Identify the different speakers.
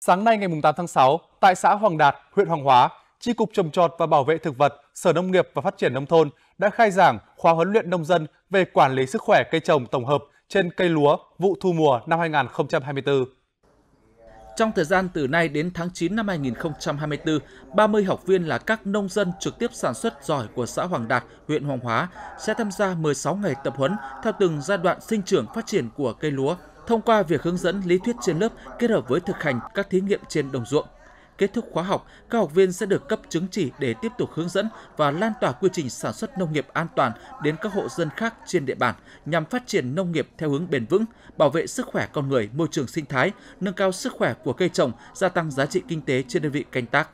Speaker 1: Sáng nay ngày 8 tháng 6, tại xã Hoàng Đạt, huyện Hoàng Hóa, Tri Cục Trồng Trọt và Bảo vệ Thực vật, Sở Nông nghiệp và Phát triển Nông thôn đã khai giảng khóa huấn luyện nông dân về quản lý sức khỏe cây trồng tổng hợp trên cây lúa vụ thu mùa năm 2024. Trong thời
Speaker 2: gian từ nay đến tháng 9 năm 2024, 30 học viên là các nông dân trực tiếp sản xuất giỏi của xã Hoàng Đạt, huyện Hoàng Hóa sẽ tham gia 16 ngày tập huấn theo từng giai đoạn sinh trưởng phát triển của cây lúa thông qua việc hướng dẫn lý thuyết trên lớp kết hợp với thực hành các thí nghiệm trên đồng ruộng. Kết thúc khóa học, các học viên sẽ được cấp chứng chỉ để tiếp tục hướng dẫn và lan tỏa quy trình sản xuất nông nghiệp an toàn đến các hộ dân khác trên địa bàn nhằm phát triển nông nghiệp theo hướng bền vững, bảo vệ sức khỏe con người, môi trường sinh thái, nâng cao sức khỏe của cây trồng, gia tăng giá trị kinh tế trên đơn vị canh tác.